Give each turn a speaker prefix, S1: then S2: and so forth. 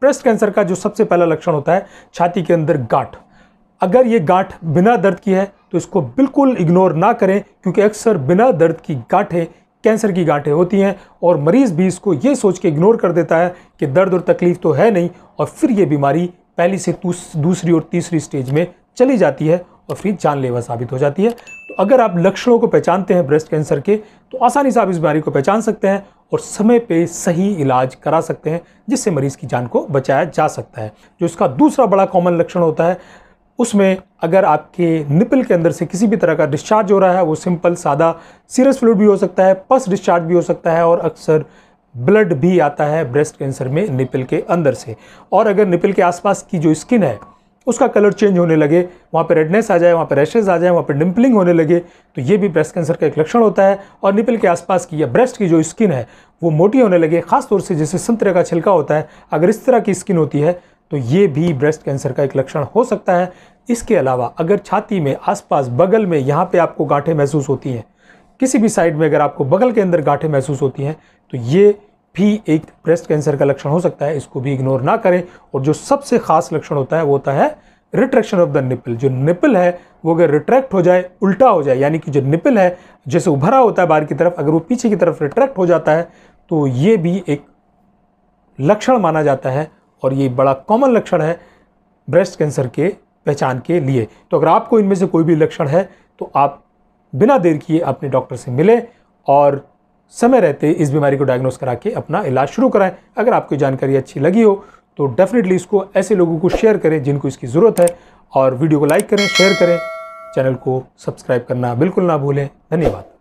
S1: breast cancer का जो सबसे पहला लक्षण होता है छाती के अंदर गांठ अगर ये गांठ बिना दर्द की है तो इसको बिल्कुल इग्नोर ना करें क्योंकि अक्सर बिना दर्द की गांठें कैंसर की गांठें होती हैं और मरीज़ भी इसको ये सोच के इग्नोर कर देता है कि दर्द और तकलीफ़ तो है नहीं और फिर ये बीमारी पहली से दूसरी और तीसरी स्टेज में चली जाती है और फिर जानलेवा साबित हो जाती है अगर आप लक्षणों को पहचानते हैं ब्रेस्ट कैंसर के तो आसानी से आप इस बीमारी को पहचान सकते हैं और समय पे सही इलाज करा सकते हैं जिससे मरीज़ की जान को बचाया जा सकता है जो इसका दूसरा बड़ा कॉमन लक्षण होता है उसमें अगर आपके निपल के अंदर से किसी भी तरह का डिस्चार्ज हो रहा है वो सिंपल सादा सीरियस फ्लूड भी हो सकता है पस डिस्चार्ज भी हो सकता है और अक्सर ब्लड भी आता है ब्रेस्ट कैंसर में निपल के अंदर से और अगर निपल के आसपास की जो स्किन है उसका कलर चेंज होने लगे वहाँ पर रेडनेस आ जाए वहाँ पर रैशेज आ जाए वहाँ पर डिम्पलिंग होने लगे तो ये भी ब्रेस्ट कैंसर का एक लक्षण होता है और निपल के आसपास की या ब्रेस्ट की जो स्किन है वो मोटी होने लगे खासतौर से जैसे संतरे का छिलका होता है अगर इस तरह की स्किन होती है तो ये भी ब्रेस्ट कैंसर का एक लक्षण हो सकता है इसके अलावा अगर छाती में आसपास बगल में यहाँ पे आपको गांठें महसूस होती हैं किसी भी साइड में अगर आपको बगल के अंदर गांठें महसूस होती हैं तो ये भी एक ब्रेस्ट कैंसर का लक्षण हो सकता है इसको भी इग्नोर ना करें और जो सबसे खास लक्षण होता है वो होता है रिट्रैक्शन ऑफ द निपल जो निपल है वो अगर रिट्रैक्ट हो जाए उल्टा हो जाए यानी कि जो निपल है जैसे उभरा होता है बाहर की तरफ अगर वो पीछे की तरफ रिट्रैक्ट हो जाता है तो ये भी एक लक्षण माना जाता है और ये बड़ा कॉमन लक्षण है ब्रेस्ट कैंसर के पहचान के लिए तो अगर आपको इनमें से कोई भी लक्षण है तो आप बिना देर किए अपने डॉक्टर से मिलें और समय रहते इस बीमारी को डायग्नोस करा के अपना इलाज शुरू कराएं अगर आपकी जानकारी अच्छी लगी हो तो डेफिनेटली इसको ऐसे लोगों को शेयर करें जिनको इसकी ज़रूरत है और वीडियो को लाइक करें शेयर करें चैनल को सब्सक्राइब करना बिल्कुल ना भूलें धन्यवाद